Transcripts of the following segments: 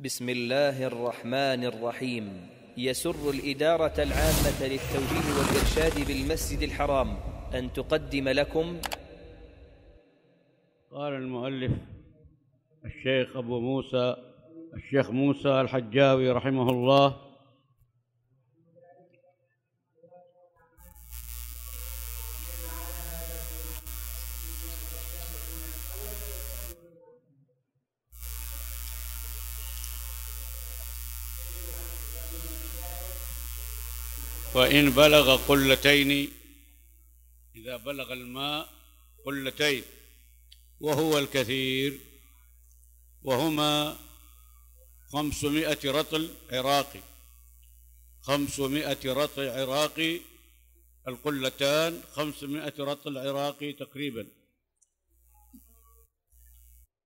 بسم الله الرحمن الرحيم يسر الإدارة العامة للتوجيه والإرشاد بالمسجد الحرام أن تقدم لكم قال المؤلف الشيخ أبو موسى الشيخ موسى الحجاوي رحمه الله فإن بلغ قلتين إذا بلغ الماء قلتين وهو الكثير وهما خمسمائة رطل عراقي خمسمائة رطل عراقي القلتان خمسمائة رطل عراقي تقريبا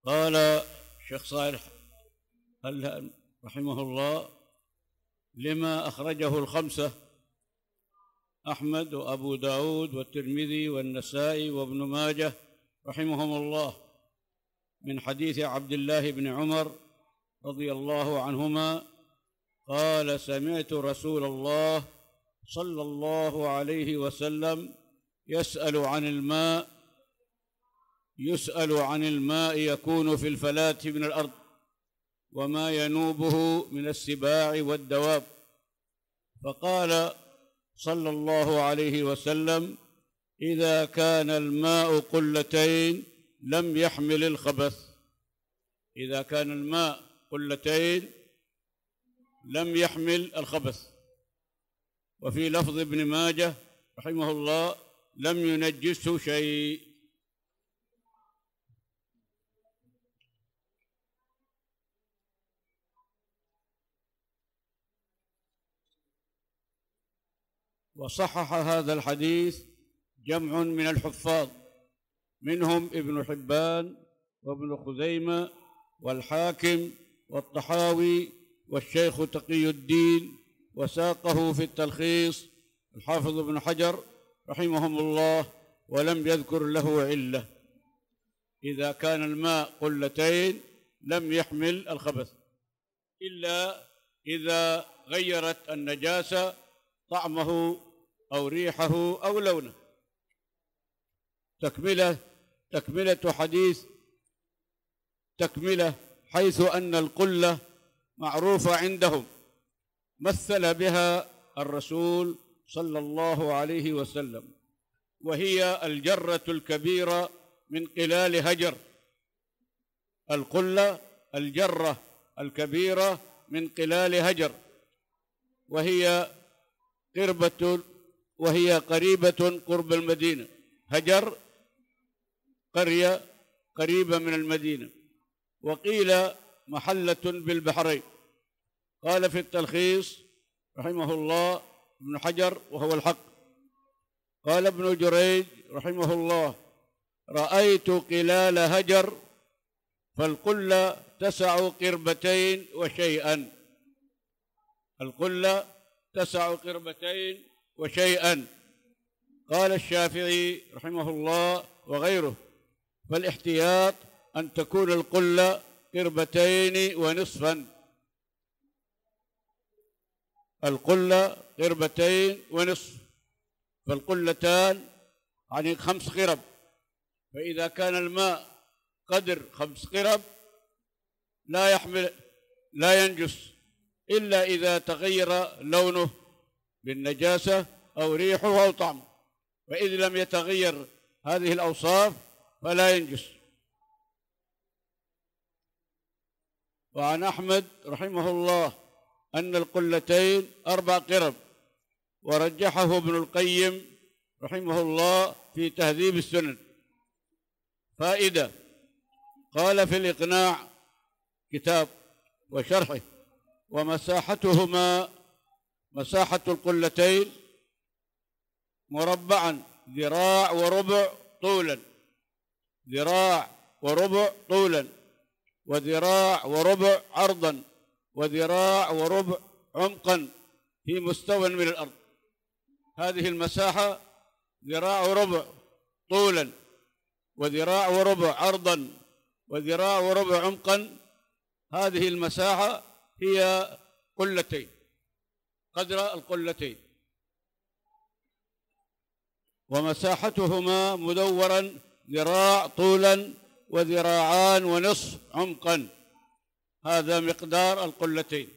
قال شيخ صالح رحمه الله لما أخرجه الخمسة أحمد وأبو داود والترمذي والنسائي وابن ماجه رحمهم الله من حديث عبد الله بن عمر رضي الله عنهما قال سمعت رسول الله صلى الله عليه وسلم يسأل عن الماء يسأل عن الماء يكون في الفلاة من الأرض وما ينوبه من السباع والدواب فقال صلى الله عليه وسلم إذا كان الماء قلتين لم يحمل الخبث إذا كان الماء قلتين لم يحمل الخبث وفي لفظ ابن ماجه رحمه الله لم ينجسه شيء وصحح هذا الحديث جمع من الحفاظ منهم ابن حبان وابن خزيمة والحاكم والطحاوي والشيخ تقي الدين وساقه في التلخيص الحافظ ابن حجر رحمهم الله ولم يذكر له علة إذا كان الماء قلتين لم يحمل الخبث إلا إذا غيرت النجاسة طعمه أو ريحه أو لونه تكملة تكملة حديث تكملة حيث أن القلة معروفة عندهم مثل بها الرسول صلى الله عليه وسلم وهي الجرة الكبيرة من قلال هجر القلة الجرة الكبيرة من قلال هجر وهي قربة وهي قريبة قرب المدينة هجر قرية قريبة من المدينة وقيل محلة بالبحرين قال في التلخيص رحمه الله ابن حجر وهو الحق قال ابن جريج رحمه الله رأيت قلال هجر فالقلة تسع قربتين وشيئا القلة تسع قربتين وشيئا قال الشافعي رحمه الله وغيره فالاحتياط أن تكون القلة قربتين ونصفا القلة قربتين ونصف فالقلتان عن خمس قرب فإذا كان الماء قدر خمس قرب لا يحمل لا ينجس إلا إذا تغير لونه بالنجاسة أو ريحه أو طعمه فإذا لم يتغير هذه الأوصاف فلا ينجس وعن أحمد رحمه الله أن القلتين أربع قرب ورجحه ابن القيم رحمه الله في تهذيب السنن فائدة قال في الإقناع كتاب وشرحه ومساحتهما مساحة القلتين مربعا ذراع وربع طولا ذراع وربع طولا وذراع وربع عرضا وذراع وربع عمقا في مستوى من الأرض هذه المساحة ذراع وربع طولا وذراع وربع عرضا وذراع وربع عمقا هذه المساحة هي قلتين قدر القلتين ومساحتهما مدورا ذراع طولا وذراعان ونصف عمقا هذا مقدار القلتين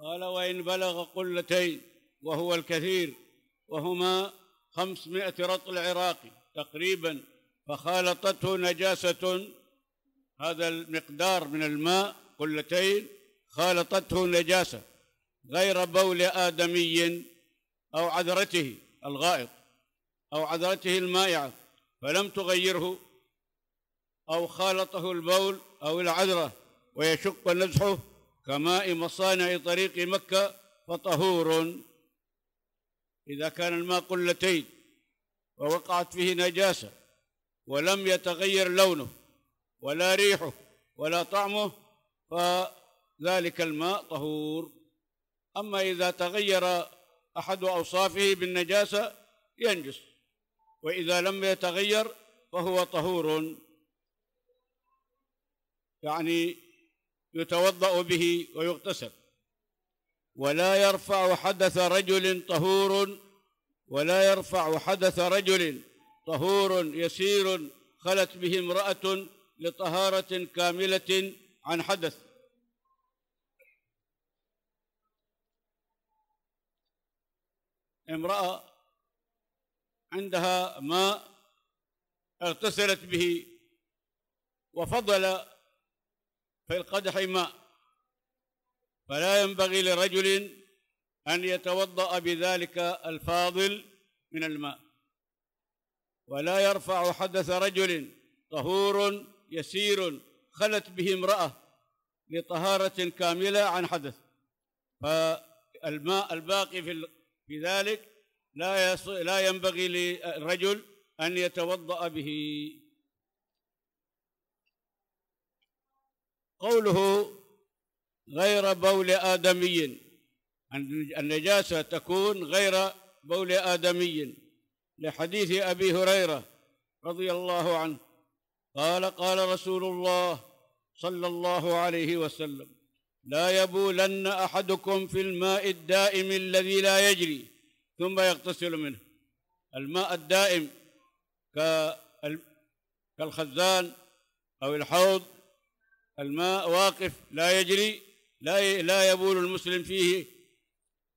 قال وإن بلغ قلتين وهو الكثير وهما خمسمائة رطل عراقي تقريبا فخالطته نجاسة هذا المقدار من الماء قلتين خالطته نجاسة غير بول آدمي أو عذرته الغائط أو عذرته المائعة فلم تغيره أو خالطه البول أو العذرة ويشق نزحه كماء مصانع طريق مكة فطهور إذا كان الماء قلتين ووقعت فيه نجاسة ولم يتغير لونه ولا ريحه ولا طعمه فذلك الماء طهور أما إذا تغير أحد أوصافه بالنجاسة ينجس وإذا لم يتغير فهو طهور يعني يتوضأ به ويغتسل ولا يرفع حدث رجل طهور ولا يرفع حدث رجل طهور يسير خلت به امرأة لطهارة كاملة عن حدث امرأة عندها ماء اغتسلت به وفضل في القدح ماء فلا ينبغي لرجل أن يتوضأ بذلك الفاضل من الماء ولا يرفع حدث رجل طهور يسير خلت به امرأة لطهارة كاملة عن حدث فالماء الباقي في في ذلك لا لا ينبغي للرجل أن يتوضأ به قوله غير بول آدمي النجاسة تكون غير بول آدمي لحديث أبي هريرة رضي الله عنه قال قال رسول الله صلى الله عليه وسلم لا يبولن أحدكم في الماء الدائم الذي لا يجري ثم يغتسل منه الماء الدائم كالخزان أو الحوض الماء واقف لا يجري لا لا يبول المسلم فيه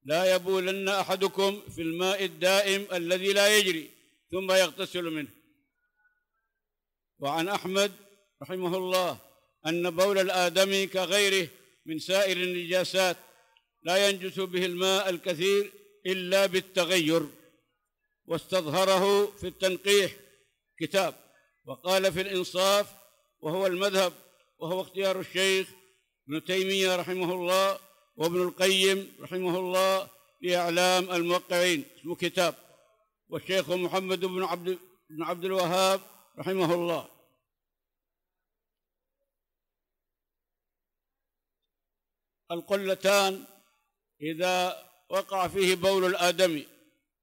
لا يبولن احدكم في الماء الدائم الذي لا يجري ثم يغتسل منه وعن احمد رحمه الله ان بول الادمي كغيره من سائر النجاسات لا ينجس به الماء الكثير الا بالتغير واستظهره في التنقيح كتاب وقال في الانصاف وهو المذهب وهو اختيار الشيخ ابن تيمية رحمه الله وابن القيم رحمه الله في إعلام الموقعين اسمه كتاب والشيخ محمد بن عبد بن عبد الوهاب رحمه الله القلتان إذا وقع فيه بول الآدمي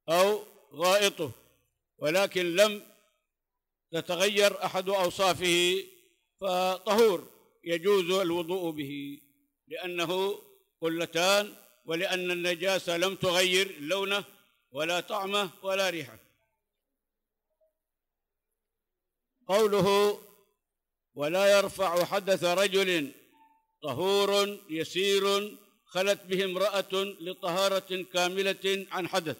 أو غائطه ولكن لم تتغير أحد أوصافه فطهور يجوز الوضوء به لأنه قلتان ولأن النجاسة لم تغير لونه ولا طعمه ولا ريحه قوله ولا يرفع حدث رجل طهور يسير خلت به امرأة لطهارة كاملة عن حدث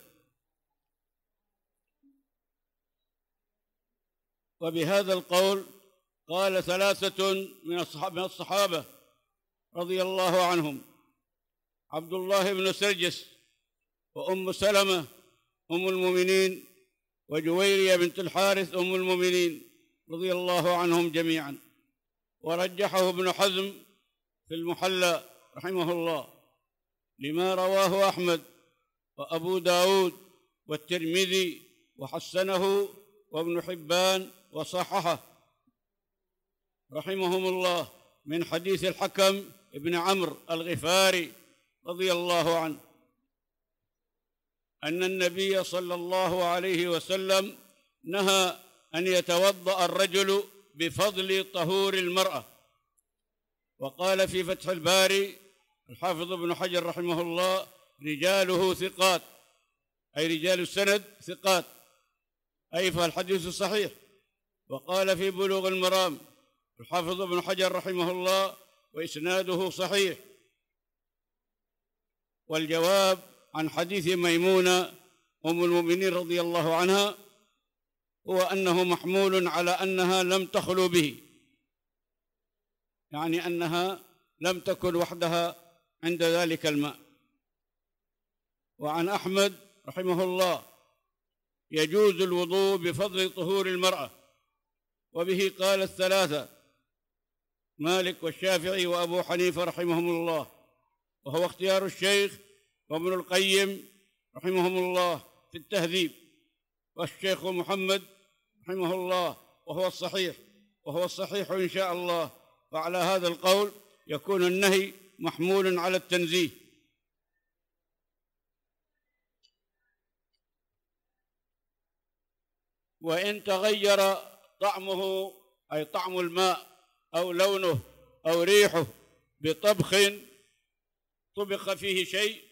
وبهذا القول قال ثلاثة من الصحابة, رضي الله عنهم عبد الله بن سرجس وأم سلمة أم المؤمنين وجويرية بنت الحارث أم المؤمنين رضي الله عنهم جميعا ورجحه ابن حزم في المحلى رحمه الله لما رواه أحمد وأبو داود والترمذي وحسنه وابن حبان وصححه رحمهم الله من حديث الحكم ابن عمرو الغفاري رضي الله عنه أن النبي صلى الله عليه وسلم نهى أن يتوضأ الرجل بفضل طهور المرأة وقال في فتح الباري الحافظ ابن حجر رحمه الله رجاله ثقات أي رجال السند ثقات أي فالحديث صحيح وقال في بلوغ المرام الحافظ ابن حجر رحمه الله وإسناده صحيح والجواب عن حديث ميمونة أم المؤمنين رضي الله عنها هو أنه محمول على أنها لم تخلو به يعني أنها لم تكن وحدها عند ذلك الماء وعن أحمد رحمه الله يجوز الوضوء بفضل طهور المرأة وبه قال الثلاثة مالك والشافعي وأبو حنيفة رحمهم الله وهو اختيار الشيخ وابن القيم رحمهم الله في التهذيب والشيخ محمد رحمه الله وهو الصحيح وهو الصحيح إن شاء الله وعلى هذا القول يكون النهي محمول على التنزيه وإن تغير طعمه أي طعم الماء أو لونه أو ريحه بطبخ طبخ فيه شيء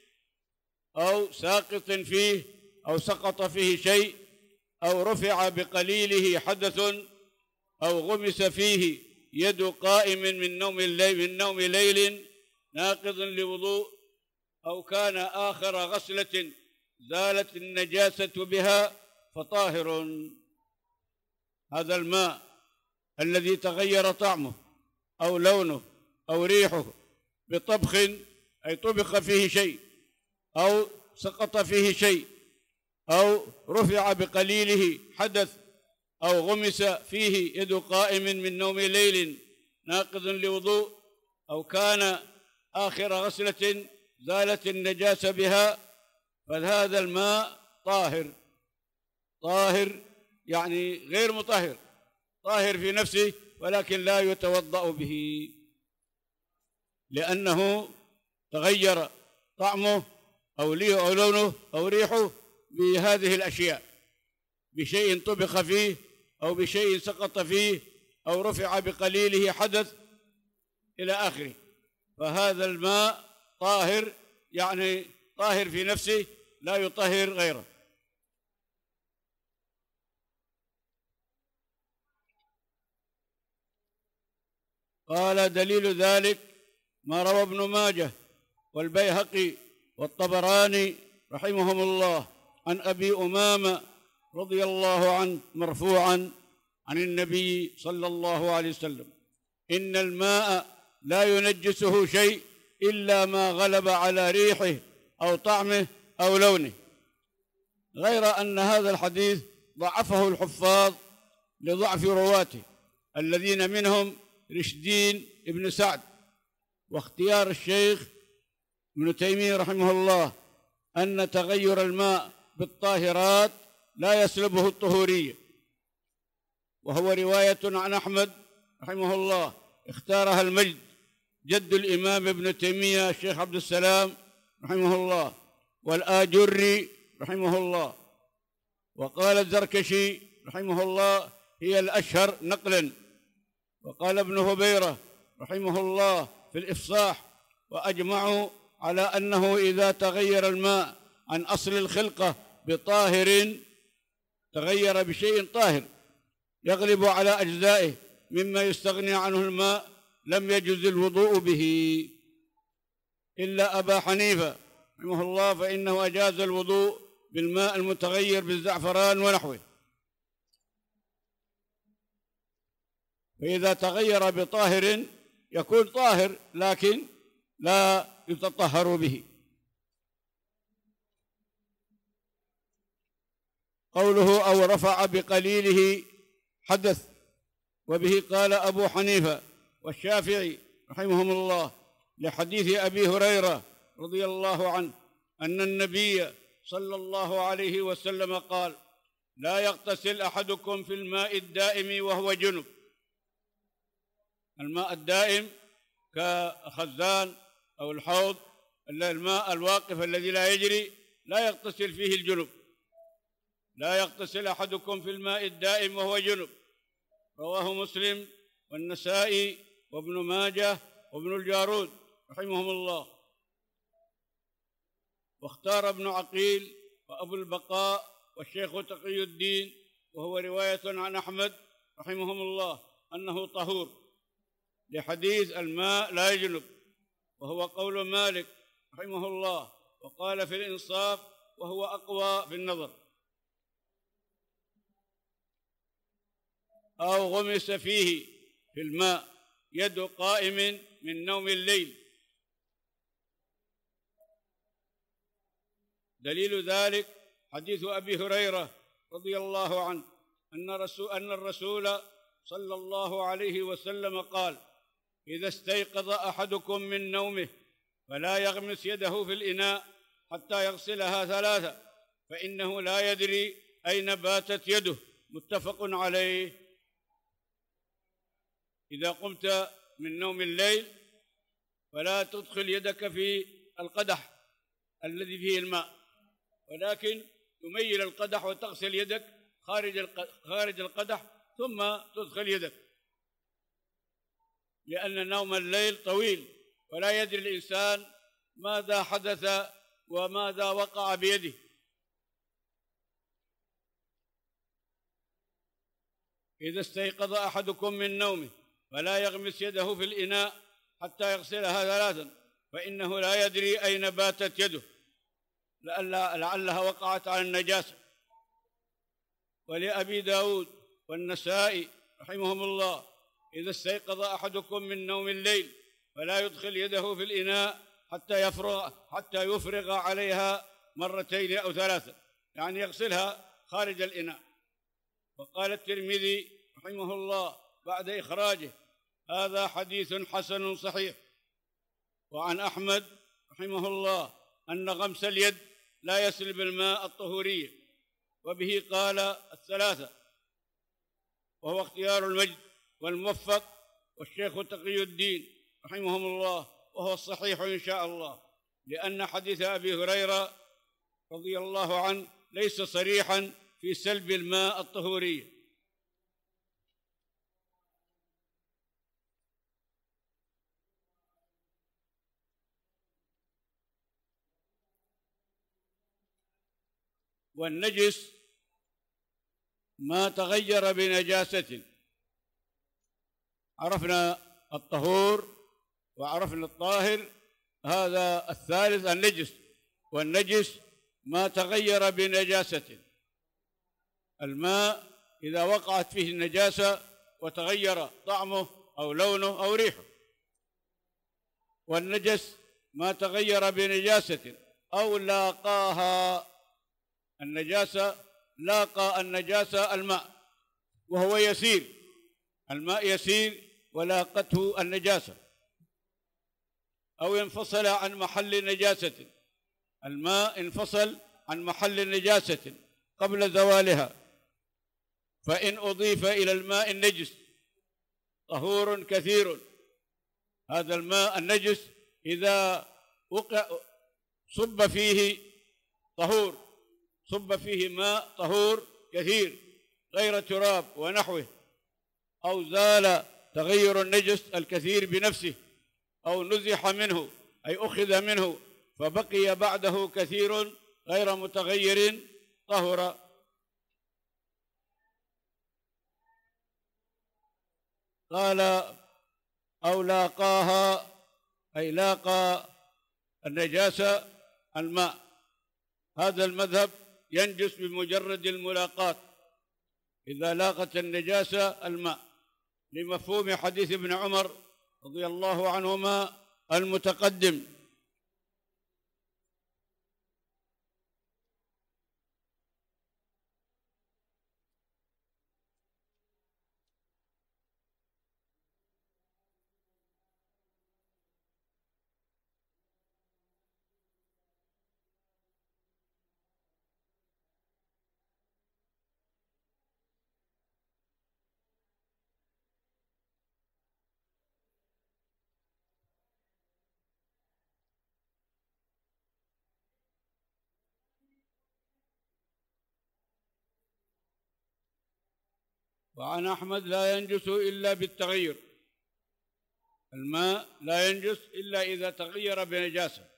أو ساقط فيه أو سقط فيه شيء أو رفع بقليله حدث أو غمس فيه يد قائم من نوم الليل من نوم ليل ناقض لوضوء أو كان آخر غسلة زالت النجاسة بها فطاهر هذا الماء الذي تغير طعمه أو لونه أو ريحه بطبخ أي طبخ فيه شيء أو سقط فيه شيء أو رفع بقليله حدث أو غمس فيه يد قائم من نوم ليل ناقض لوضوء أو كان آخر غسلة زالت النجاسة بها فهذا الماء طاهر طاهر يعني غير مطهر طاهر في نفسه ولكن لا يتوضأ به لأنه تغير طعمه أو ليه أو لونه أو ريحه بهذه الأشياء بشيء طبخ فيه أو بشيء سقط فيه أو رفع بقليله حدث إلى آخره فهذا الماء طاهر يعني طاهر في نفسه لا يطهر غيره قال دليل ذلك ما روى ابن ماجه والبيهقي والطبراني رحمهم الله عن ابي امامه رضي الله عنه مرفوعا عن النبي صلى الله عليه وسلم ان الماء لا ينجسه شيء الا ما غلب على ريحه او طعمه او لونه غير ان هذا الحديث ضعفه الحفاظ لضعف رواته الذين منهم رشدين بن سعد واختيار الشيخ ابن تيمية رحمه الله أن تغير الماء بالطاهرات لا يسلبه الطهورية وهو رواية عن أحمد رحمه الله اختارها المجد جد الإمام ابن تيمية الشيخ عبد السلام رحمه الله والآجري رحمه الله وقال الزركشي رحمه الله هي الأشهر نقلا وقال ابن هبيرة رحمه الله في الإفصاح وأجمعوا على أنه إذا تغير الماء عن أصل الخلقة بطاهر تغير بشيء طاهر يغلب على أجزائه مما يستغني عنه الماء لم يجز الوضوء به إلا أبا حنيفة رحمه الله فإنه أجاز الوضوء بالماء المتغير بالزعفران ونحوه فإذا تغير بطاهر يكون طاهر لكن لا يتطهر به قوله أو رفع بقليله حدث وبه قال أبو حنيفة والشافعي رحمهم الله لحديث أبي هريرة رضي الله عنه أن النبي صلى الله عليه وسلم قال لا يغتسل أحدكم في الماء الدائم وهو جنب الماء الدائم كخزان أو الحوض الماء الواقف الذي لا يجري لا يغتسل فيه الجنب لا يغتسل أحدكم في الماء الدائم وهو جنب رواه مسلم والنسائي وابن ماجه وابن الجارود رحمهم الله واختار ابن عقيل وأبو البقاء والشيخ تقي الدين وهو رواية عن أحمد رحمهم الله أنه طهور لحديث الماء لا يجنب وهو قول مالك رحمه الله وقال في الإنصاف وهو أقوى في النظر أو غمس فيه في الماء يد قائم من نوم الليل دليل ذلك حديث أبي هريرة رضي الله عنه أن, رسول أن الرسول صلى الله عليه وسلم قال اذا استيقظ احدكم من نومه فلا يغمس يده في الاناء حتى يغسلها ثلاثه فانه لا يدري اين باتت يده متفق عليه اذا قمت من نوم الليل فلا تدخل يدك في القدح الذي فيه الماء ولكن تميل القدح وتغسل يدك خارج خارج القدح ثم تدخل يدك لأن نوم الليل طويل ولا يدري الإنسان ماذا حدث وماذا وقع بيده إذا استيقظ أحدكم من نومه فلا يغمس يده في الإناء حتى يغسلها ثلاثا فإنه لا يدري أين باتت يده لعلها وقعت على النجاسة ولأبي داود والنسائي رحمهم الله إذا استيقظ أحدكم من نوم الليل فلا يدخل يده في الإناء حتى يفرغ حتى يفرغ عليها مرتين أو ثلاثة يعني يغسلها خارج الإناء وقال الترمذي رحمه الله بعد إخراجه هذا حديث حسن صحيح وعن أحمد رحمه الله أن غمس اليد لا يسلب الماء الطهورية وبه قال الثلاثة وهو اختيار المجد والموفق والشيخ تقي الدين رحمهم الله وهو الصحيح إن شاء الله لأن حديث أبي هريرة رضي الله عنه ليس صريحا في سلب الماء الطهورية والنجس ما تغير بنجاسه عرفنا الطهور وعرفنا الطاهر هذا الثالث النجس والنجس ما تغير بنجاسة الماء إذا وقعت فيه النجاسة وتغير طعمه أو لونه أو ريحه والنجس ما تغير بنجاسة أو لاقاها النجاسة لاقى النجاسة الماء وهو يسير الماء يسيل ولاقته النجاسة أو انفصل عن محل نجاسة الماء انفصل عن محل نجاسة قبل زوالها فإن أضيف إلى الماء النجس طهور كثير هذا الماء النجس إذا صب فيه طهور صب فيه ماء طهور كثير غير تراب ونحوه أو زال تغير النجس الكثير بنفسه أو نزح منه أي أخذ منه فبقي بعده كثير غير متغير طهر قال أو لاقاها أي لاقى النجاسة الماء هذا المذهب ينجس بمجرد الملاقات إذا لاقت النجاسة الماء لمفهوم حديث ابن عمر رضي الله عنهما المتقدم وعن أحمد لا ينجس إلا بالتغير الماء لا ينجس إلا إذا تغير بنجاسة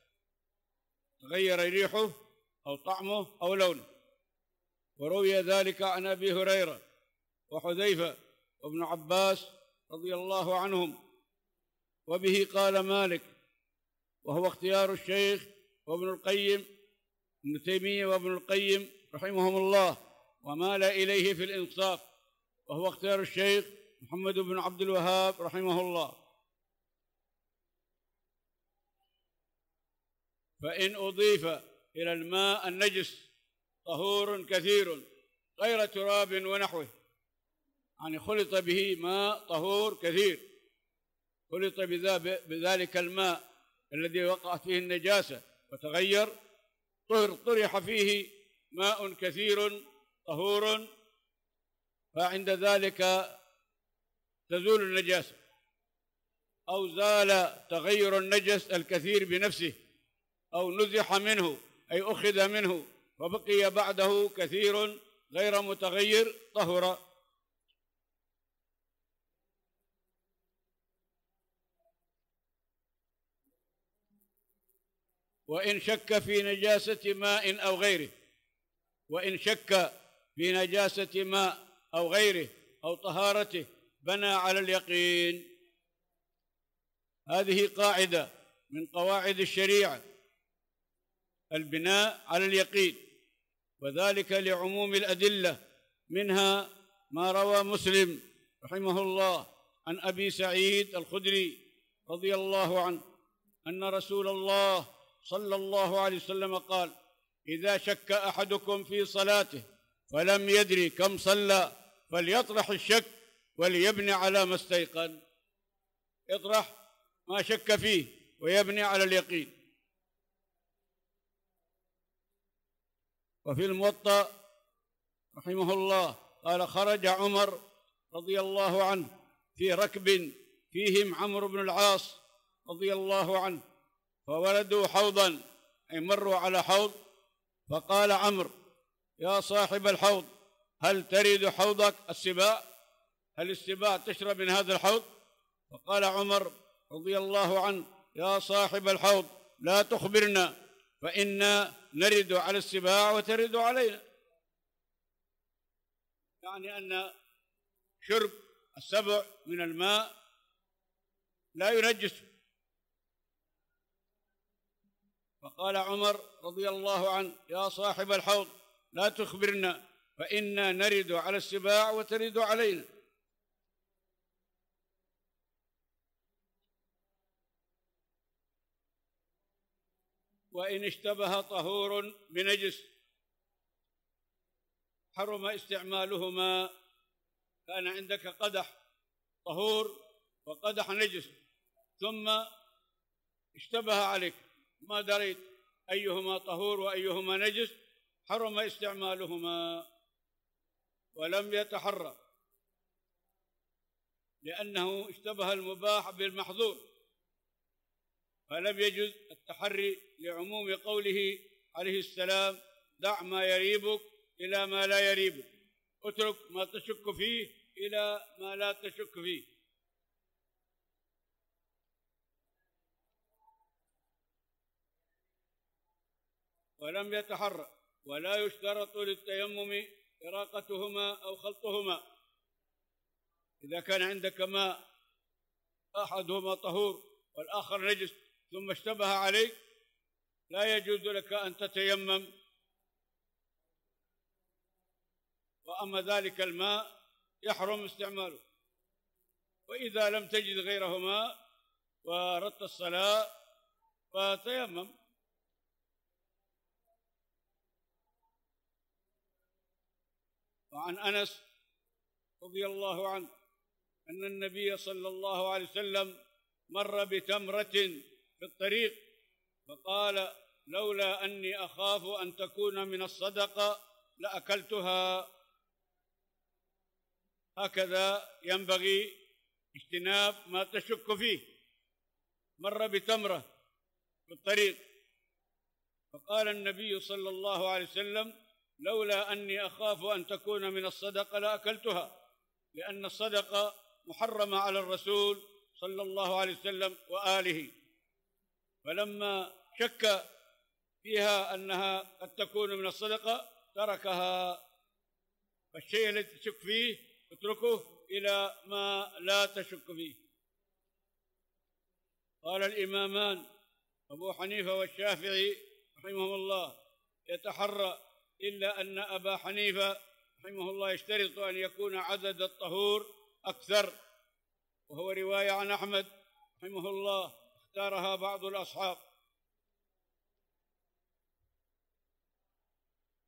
تغير ريحه أو طعمه أو لونه وروي ذلك عن أبي هريرة وحذيفة وابن عباس رضي الله عنهم وبه قال مالك وهو اختيار الشيخ وابن القيم ابن تيمية وابن القيم رحمهم الله ومال إليه في الإنصاف وهو اختيار الشيخ محمد بن عبد الوهاب رحمه الله فإن أضيف إلى الماء النجس طهور كثير غير تراب ونحوه يعني خلط به ماء طهور كثير خلط بذلك الماء الذي وقعت فيه النجاسة وتغير طرح فيه ماء كثير طهور فعند ذلك تزول النجاسة أو زال تغير النجس الكثير بنفسه أو نزح منه أي أخذ منه وبقي بعده كثير غير متغير طهر وإن شك في نجاسة ماء أو غيره وإن شك في نجاسة ماء او غيره او طهارته بنى على اليقين هذه قاعده من قواعد الشريعه البناء على اليقين وذلك لعموم الادله منها ما روى مسلم رحمه الله عن ابي سعيد الخدري رضي الله عنه ان رسول الله صلى الله عليه وسلم قال اذا شك احدكم في صلاته فلم يدري كم صلى فليطرح الشك وليبني على ما استيقن اطرح ما شك فيه ويبني على اليقين وفي الموطأ رحمه الله قال خرج عمر رضي الله عنه في ركب فيهم عمرو بن العاص رضي الله عنه فولدوا حوضا أي مروا على حوض فقال عمرو يا صاحب الحوض هل ترد حوضك السباء هل السباء تشرب من هذا الحوض فقال عمر رضي الله عنه يا صاحب الحوض لا تخبرنا فإنا نرد على السباع وترد علينا يعني أن شرب السبع من الماء لا ينجس فقال عمر رضي الله عنه يا صاحب الحوض لا تخبرنا فإنا نرد على السباع وترد علينا وإن اشتبه طهور بنجس حرم استعمالهما كان عندك قدح طهور وقدح نجس ثم اشتبه عليك ما دريت أيهما طهور وأيهما نجس حرم استعمالهما ولم يتحرى لأنه اشتبه المباح بالمحظور فلم يجز التحري لعموم قوله عليه السلام دع ما يريبك إلى ما لا يريبك اترك ما تشك فيه إلى ما لا تشك فيه ولم يتحرى ولا يشترط للتيمم إراقتهما أو خلطهما إذا كان عندك ماء أحدهما طهور والآخر نجس ثم اشتبه عليك لا يجوز لك أن تتيمم وأما ذلك الماء يحرم استعماله وإذا لم تجد غيرهما وردت الصلاة فتيمم وعن انس رضي الله عنه ان النبي صلى الله عليه وسلم مر بتمره في الطريق فقال لولا اني اخاف ان تكون من الصدقه لاكلتها هكذا ينبغي اجتناب ما تشك فيه مر بتمره في الطريق فقال النبي صلى الله عليه وسلم لولا أني أخاف أن تكون من الصدقة لأكلتها لأن الصدقة محرمة على الرسول صلى الله عليه وسلم وآله فلما شك فيها أنها قد تكون من الصدقة تركها فالشيء الذي تشك فيه اتركه إلى ما لا تشك فيه قال الإمامان أبو حنيفة والشافعي رحمهم الله يتحرى إلا أن أبا حنيفة رحمه الله يشترط أن يكون عدد الطهور أكثر وهو رواية عن أحمد رحمه الله اختارها بعض الأصحاب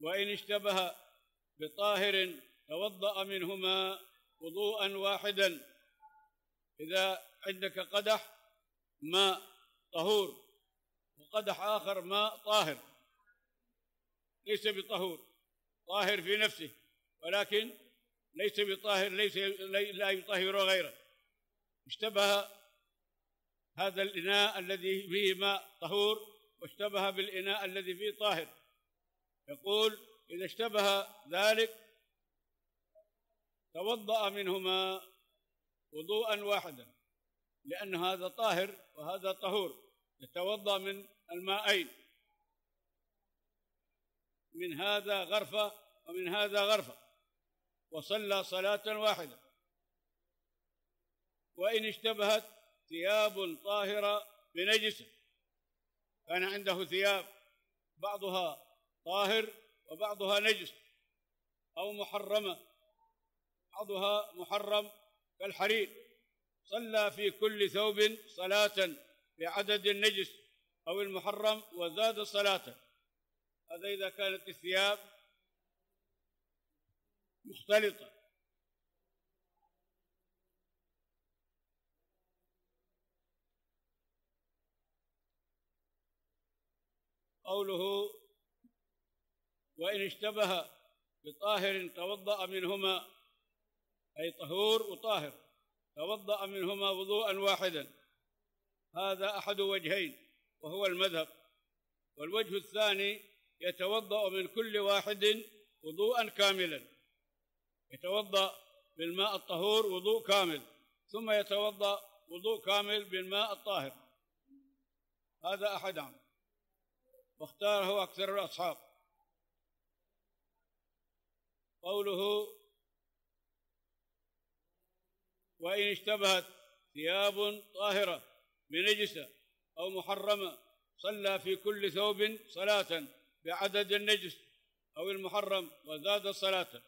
وإن اشتبه بطاهر توضأ منهما وضوءا واحدا إذا عندك قدح ماء طهور وقدح آخر ماء طاهر ليس بطهور طاهر في نفسه ولكن ليس بطاهر ليس لا يطهر غيره اشتبه هذا الإناء الذي فيه ماء طهور واشتبه بالإناء الذي فيه طاهر يقول إذا اشتبه ذلك توضأ منهما وضوءا واحدا لأن هذا طاهر وهذا طهور يتوضأ من الماءين من هذا غرفة ومن هذا غرفة وصلى صلاة واحدة وإن اشتبهت ثياب طاهرة بنجسة كان عنده ثياب بعضها طاهر وبعضها نجس أو محرمة بعضها محرم كالحرير صلى في كل ثوب صلاة بعدد النجس أو المحرم وزاد صلاة هذا إذا كانت الثياب مختلطة قوله وإن اشتبه بطاهر توضأ منهما أي طهور وطاهر توضأ منهما وضوءا واحدا هذا أحد وجهين وهو المذهب والوجه الثاني يتوضأ من كل واحد وضوءا كاملا يتوضأ بالماء الطهور وضوء كامل ثم يتوضأ وضوء كامل بالماء الطاهر هذا أحد عام واختاره أكثر الأصحاب قوله وإن اشتبهت ثياب طاهرة بنجسة أو محرمة صلى في كل ثوب صلاة بعدد النجس أو المحرم وزاد صلاة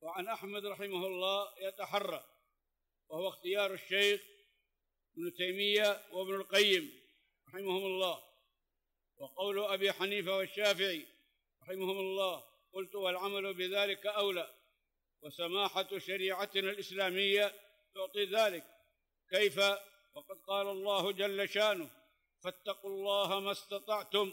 وعن أحمد رحمه الله يتحرى وهو اختيار الشيخ ابن تيمية وابن القيم رحمهم الله وقول أبي حنيفة والشافعي رحمهم الله قلت والعمل بذلك أولى وسماحة شريعتنا الإسلامية تعطي ذلك كيف وقد قال الله جل شانه فاتقوا الله ما استطعتم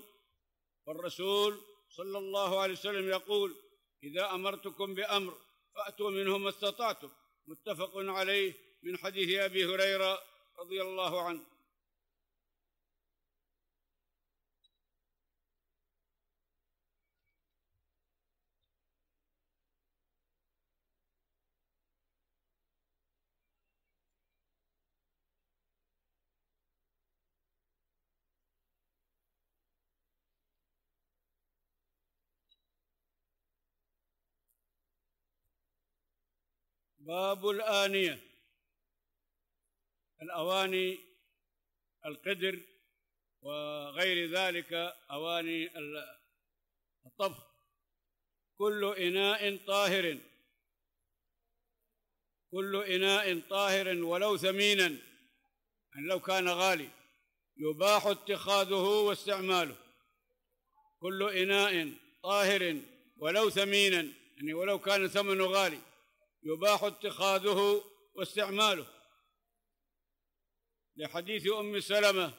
والرسول صلى الله عليه وسلم يقول اذا امرتكم بامر فاتوا منه ما استطعتم متفق عليه من حديث ابي هريره رضي الله عنه باب الآنية الأواني القدر وغير ذلك أواني الطبخ كل إناء طاهر كل إناء طاهر ولو ثمينا أن يعني لو كان غالي يباح اتخاذه واستعماله كل إناء طاهر ولو ثمينا يعني ولو كان ثمنه غالي يباح اتخاذه واستعماله لحديث ام سلمه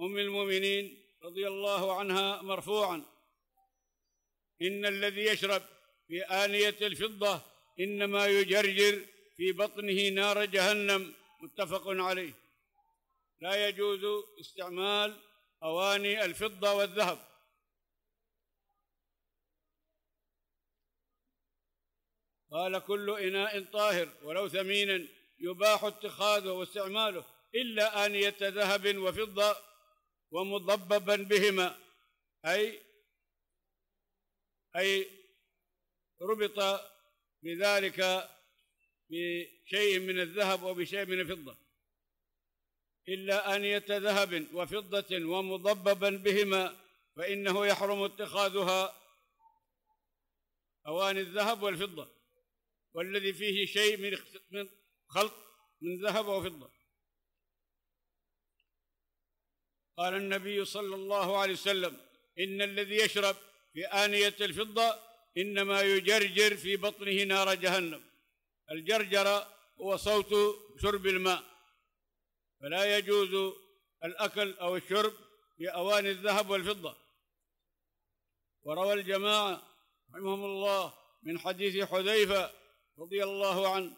ام المؤمنين رضي الله عنها مرفوعا ان الذي يشرب في انيه الفضه انما يجرجر في بطنه نار جهنم متفق عليه لا يجوز استعمال اواني الفضه والذهب قال كل إناء طاهر ولو ثمينا يباح اتخاذه واستعماله إلا آنية ذهب وفضة ومضببا بهما أي أي ربط بذلك بشيء من الذهب بشيء من الفضة إلا آنية ذهب وفضة ومضببا بهما فإنه يحرم اتخاذها أواني الذهب والفضة والذي فيه شيء من خلط من ذهب وفضة قال النبي صلى الله عليه وسلم إن الذي يشرب في آنية الفضة إنما يجرجر في بطنه نار جهنم الجرجرة هو صوت شرب الماء فلا يجوز الأكل أو الشرب في أواني الذهب والفضة وروى الجماعة رحمهم الله من حديث حذيفة رضي الله عنه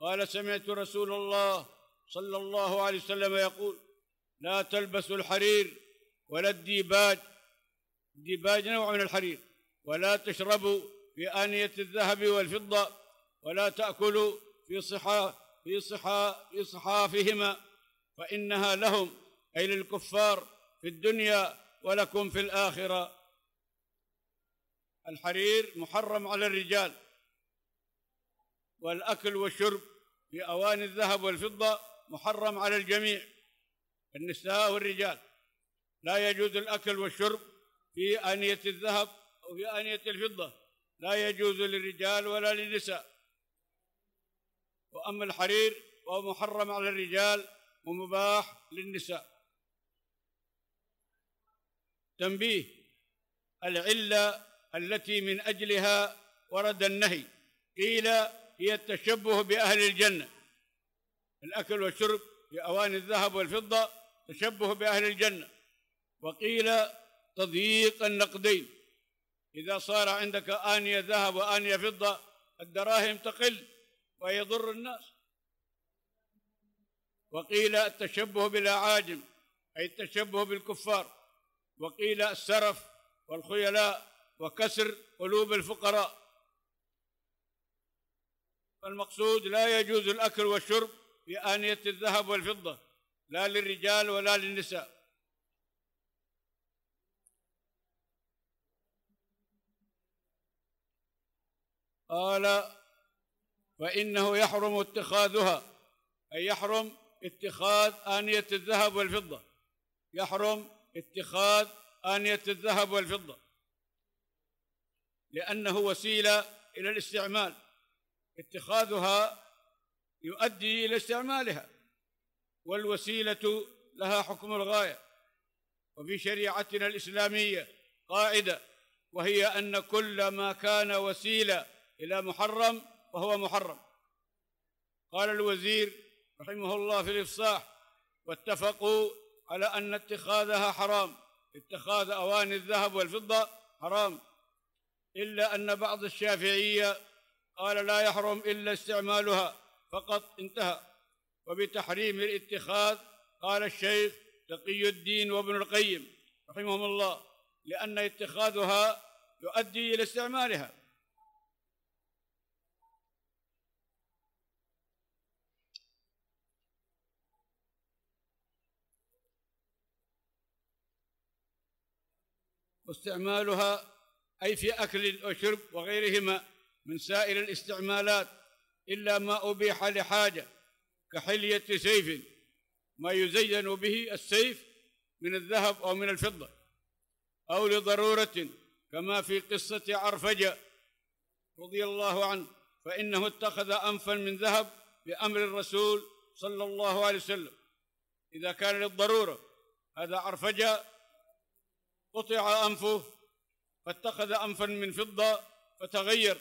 قال سمعت رسول الله صلى الله عليه وسلم يقول لا تلبسوا الحرير ولا الديباج الديباج نوع من الحرير ولا تشربوا في آنية الذهب والفضة ولا تأكلوا في صحا في صحا في صحافهما فإنها لهم أي للكفار في الدنيا ولكم في الآخرة الحرير محرم على الرجال والأكل والشرب في أواني الذهب والفضة محرم على الجميع النساء والرجال لا يجوز الأكل والشرب في آنية الذهب أو في آنية الفضة لا يجوز للرجال ولا للنساء وأما الحرير فهو محرم على الرجال ومباح للنساء تنبيه العلة التي من أجلها ورد النهي قيل هي التشبه بأهل الجنة الأكل والشرب في أواني الذهب والفضة تشبه بأهل الجنة وقيل تضييق النقدين إذا صار عندك آنية ذهب وآنية فضة الدراهم تقل ويضر الناس وقيل التشبه بالأعاجم أي التشبه بالكفار وقيل السرف والخيلاء وكسر قلوب الفقراء فالمقصود لا يجوز الأكل والشرب في آنية الذهب والفضة لا للرجال ولا للنساء قال فإنه يحرم اتخاذها أي يحرم اتخاذ آنية الذهب والفضة يحرم اتخاذ آنية الذهب والفضة لأنه وسيلة إلى الاستعمال اتخاذها يؤدي إلى استعمالها والوسيلة لها حكم الغاية وفي شريعتنا الإسلامية قاعدة وهي أن كل ما كان وسيلة إلى محرم فهو محرم قال الوزير رحمه الله في الإفصاح واتفقوا على أن اتخاذها حرام اتخاذ أواني الذهب والفضة حرام إلا أن بعض الشافعية قال لا يحرم إلا استعمالها فقط انتهى وبتحريم الاتخاذ قال الشيخ تقي الدين وابن القيم رحمهم الله لأن اتخاذها يؤدي إلى استعمالها واستعمالها أي في أكل وشرب وغيرهما من سائر الاستعمالات إلا ما أبيح لحاجة كحلية سيف ما يزين به السيف من الذهب أو من الفضة أو لضرورة كما في قصة عرفجة رضي الله عنه فإنه اتخذ أنفا من ذهب بأمر الرسول صلى الله عليه وسلم إذا كان للضرورة هذا عرفجة قطع أنفه فاتخذ أنفا من فضة فتغير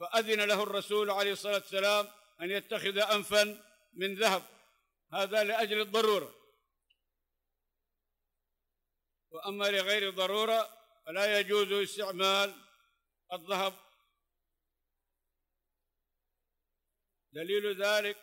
فأذن له الرسول عليه الصلاة والسلام أن يتخذ أنفا من ذهب هذا لأجل الضرورة وأما لغير الضرورة فلا يجوز استعمال الذهب دليل ذلك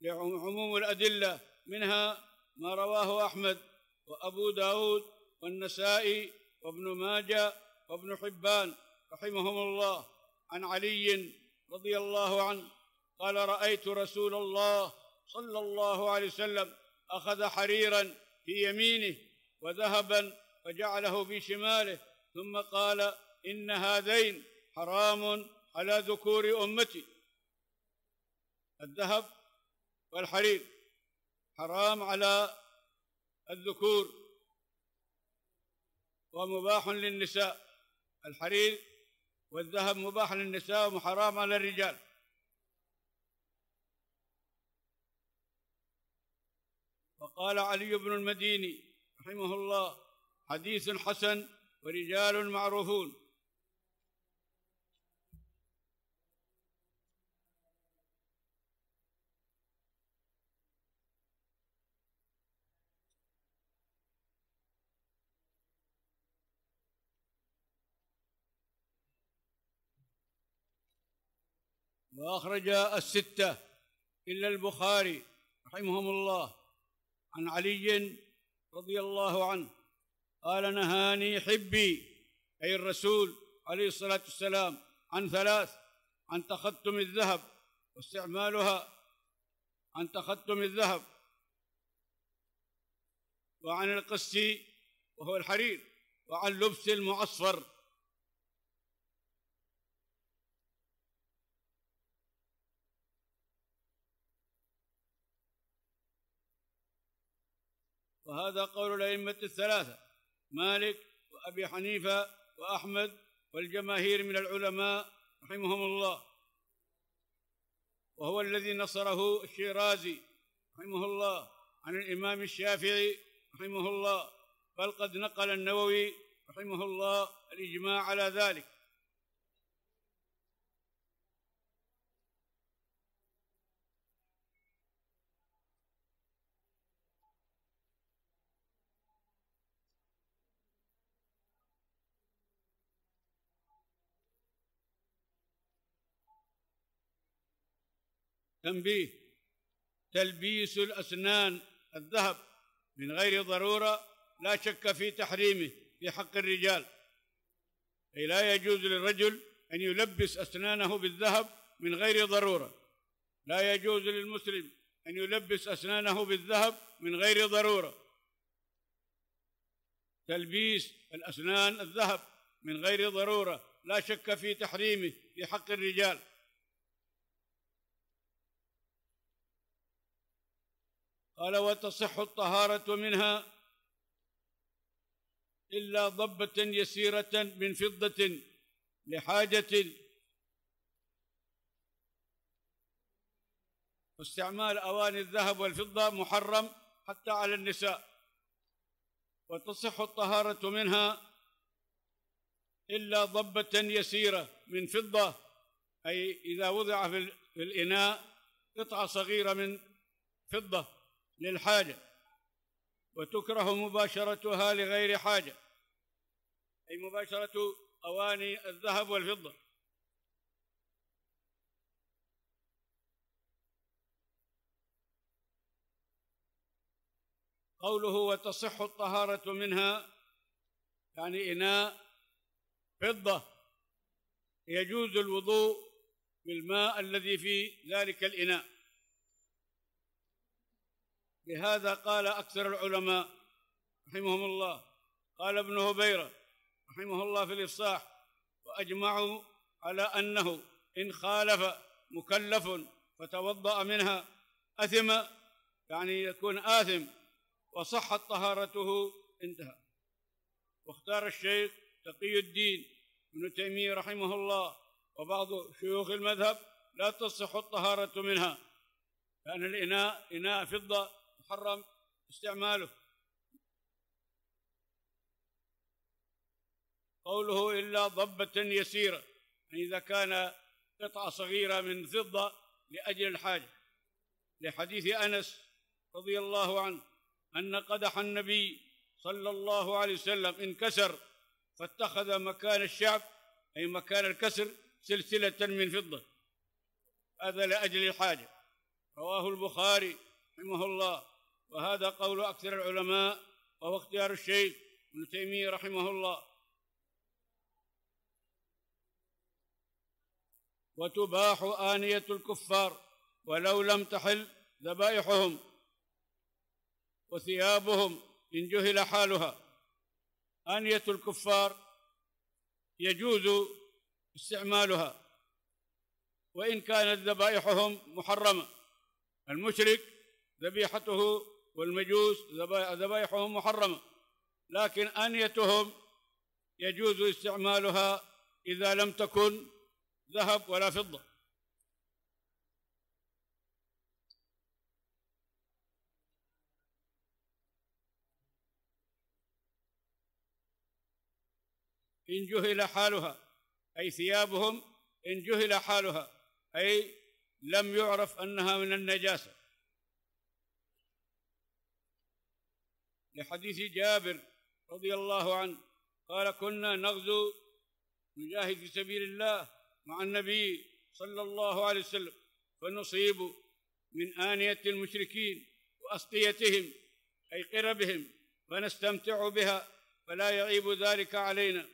لعموم الأدلة منها ما رواه أحمد وأبو داود والنسائي وابن ماجه وابن حبان رحمهم الله عن علي رضي الله عنه قال رأيت رسول الله صلى الله عليه وسلم أخذ حريرا في يمينه وذهبا فجعله في شماله ثم قال إن هذين حرام على ذكور أمتي الذهب والحرير حرام على الذكور ومباح للنساء الحرير والذهب مباح للنساء وحرام على الرجال وقال علي بن المديني رحمه الله حديث حسن ورجال معروفون وأخرج الستة إلا البخاري رحمهم الله عن علي رضي الله عنه قال نهاني حبي أي الرسول عليه الصلاة والسلام عن ثلاث عن تختم الذهب واستعمالها عن تختم الذهب وعن القسي وهو الحرير وعن لبس المعصفر وهذا قول الأئمة الثلاثة مالك وأبي حنيفة وأحمد والجماهير من العلماء رحمهم الله وهو الذي نصره الشيرازي رحمه الله عن الإمام الشافعي رحمه الله بل قد نقل النووي رحمه الله الإجماع على ذلك تنبيه تلبيس الأسنان الذهب من غير ضرورة لا شك في تحريمه في حق الرجال أي لا يجوز للرجل أن يلبس أسنانه بالذهب من غير ضرورة لا يجوز للمسلم أن يلبس أسنانه بالذهب من غير ضرورة تلبيس الأسنان الذهب من غير ضرورة لا شك في تحريمه في حق الرجال قال وتصح الطهارة منها إلا ضبة يسيرة من فضة لحاجة واستعمال أواني الذهب والفضة محرم حتى على النساء وتصح الطهارة منها إلا ضبة يسيرة من فضة أي إذا وضع في الإناء قطعة صغيرة من فضة للحاجة وتكره مباشرتها لغير حاجة أي مباشرة أواني الذهب والفضة قوله وتصح الطهارة منها يعني إناء فضة يجوز الوضوء بالماء الذي في ذلك الإناء لهذا قال أكثر العلماء رحمهم الله قال ابن هبيرة رحمه الله في الإفصاح وأجمعوا على أنه إن خالف مكلف فتوضأ منها أثم يعني يكون آثم وصحت طهارته انتهى واختار الشيخ تقي الدين ابن تيمية رحمه الله وبعض شيوخ المذهب لا تصح الطهارة منها لأن الإناء إناء فضة محرم استعماله قوله إلا ضبة يسيرة يعني إذا كان قطعة صغيرة من فضة لأجل الحاجة لحديث أنس رضي الله عنه أن قدح النبي صلى الله عليه وسلم انكسر فاتخذ مكان الشعب أي مكان الكسر سلسلة من فضة هذا لأجل الحاجة رواه البخاري رحمه الله وهذا قول أكثر العلماء وهو اختيار الشيخ ابن تيمية رحمه الله وتباح آنية الكفار ولو لم تحل ذبائحهم وثيابهم إن جهل حالها آنية الكفار يجوز استعمالها وإن كانت ذبائحهم محرمة المشرك ذبيحته والمجوس ذبائحهم محرمة لكن أنيتهم يجوز استعمالها إذا لم تكن ذهب ولا فضة إن جهل حالها أي ثيابهم إن جهل حالها أي لم يعرف أنها من النجاسة لحديث جابر رضي الله عنه قال كنا نغزو نجاهد في سبيل الله مع النبي صلى الله عليه وسلم فنصيب من آنية المشركين وأسقيتهم أي قربهم فنستمتع بها فلا يعيب ذلك علينا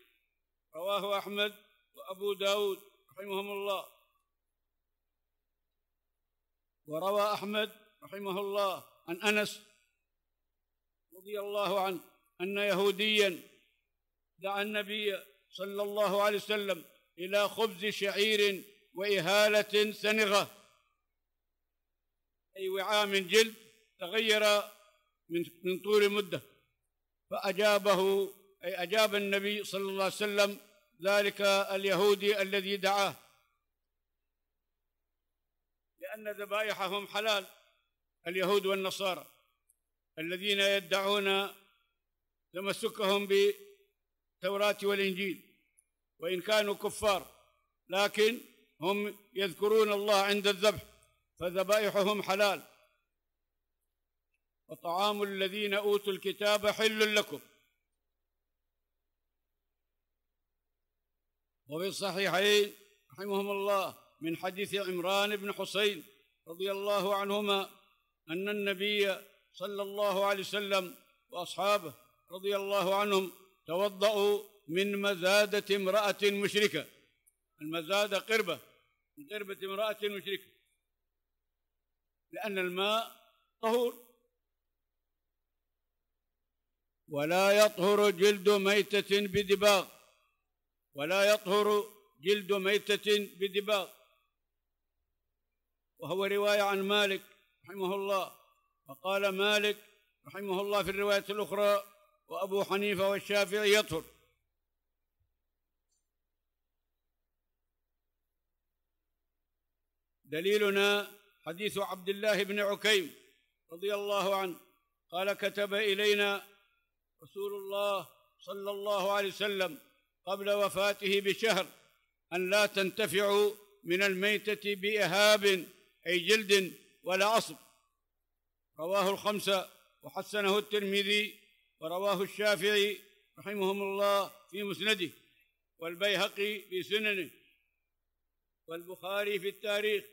رواه أحمد وأبو داود رحمهم الله وروى أحمد رحمه الله عن أنس رضي الله عنه أن يهوديا دعا النبي صلى الله عليه وسلم إلى خبز شعير وإهالة سنغة أي وعاء من جلد تغير من من طول مدة فأجابه أي أجاب النبي صلى الله عليه وسلم ذلك اليهودي الذي دعاه لأن ذبائحهم حلال اليهود والنصارى الذين يدعون تمسكهم بالتوراة والإنجيل وإن كانوا كفار لكن هم يذكرون الله عند الذبح فذبائحهم حلال وطعام الذين أوتوا الكتاب حل لكم وفي الصحيحين رحمهم الله من حديث عمران بن حسين رضي الله عنهما أن النبي صلى الله عليه وسلم واصحابه رضي الله عنهم توضأوا من مزادة امرأة مشركة المزادة قربة من قربة امرأة مشركة لأن الماء طهور ولا يطهر جلد ميتة بدباغ ولا يطهر جلد ميتة بدباغ وهو رواية عن مالك رحمه الله فقال مالك رحمه الله في الرواية الأخرى وأبو حنيفة والشافعي يطهر دليلنا حديث عبد الله بن عكيم رضي الله عنه قال كتب إلينا رسول الله صلى الله عليه وسلم قبل وفاته بشهر أن لا تنتفعوا من الميتة بإهاب أي جلد ولا عصب رواه الخمسة وحسنه الترمذي ورواه الشافعي رحمهم الله في مسنده والبيهقي في سننه والبخاري في التاريخ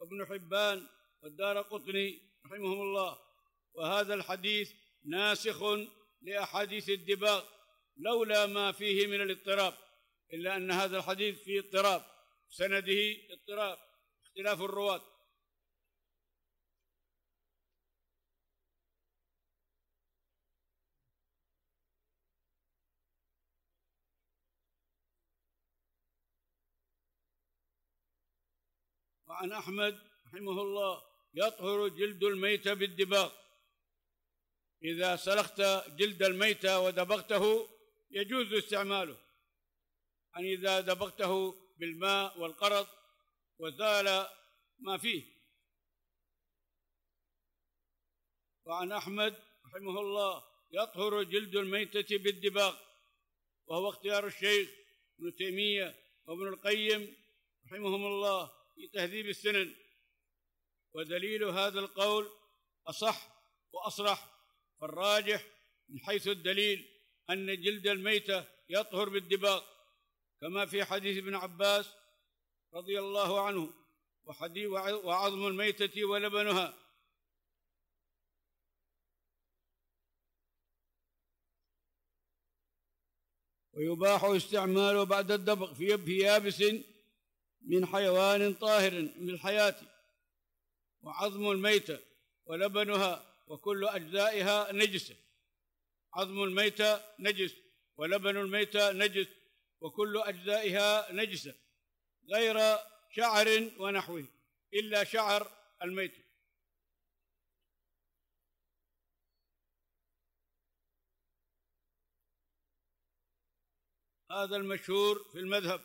وابن حبان والدار قطني رحمهم الله وهذا الحديث ناسخ لأحاديث الدباغ لولا ما فيه من الاضطراب إلا أن هذا الحديث فيه اضطراب سنده اضطراب اختلاف الرواة وعن أحمد رحمه الله يطهر جلد الميت بالدباغ إذا سلخت جلد الميت ودبغته يجوز استعماله أن إذا دبغته بالماء والقرض وزال ما فيه وعن أحمد رحمه الله يطهر جلد الميتة بالدباغ وهو اختيار الشيخ ابن تيمية وابن القيم رحمهم الله في تهذيب السنن ودليل هذا القول أصح وأصرح فالراجح من حيث الدليل أن جلد الميتة يطهر بالدباغ كما في حديث ابن عباس رضي الله عنه وعظم الميتة ولبنها ويباح استعماله بعد الدبغ في يابس من حيوان طاهر بالحياة وعظم الميتة ولبنها وكل أجزائها نجسة عظم الميتة نجس ولبن الميتة نجس وكل أجزائها نجسة غير شعر ونحوه إلا شعر الميت هذا المشهور في المذهب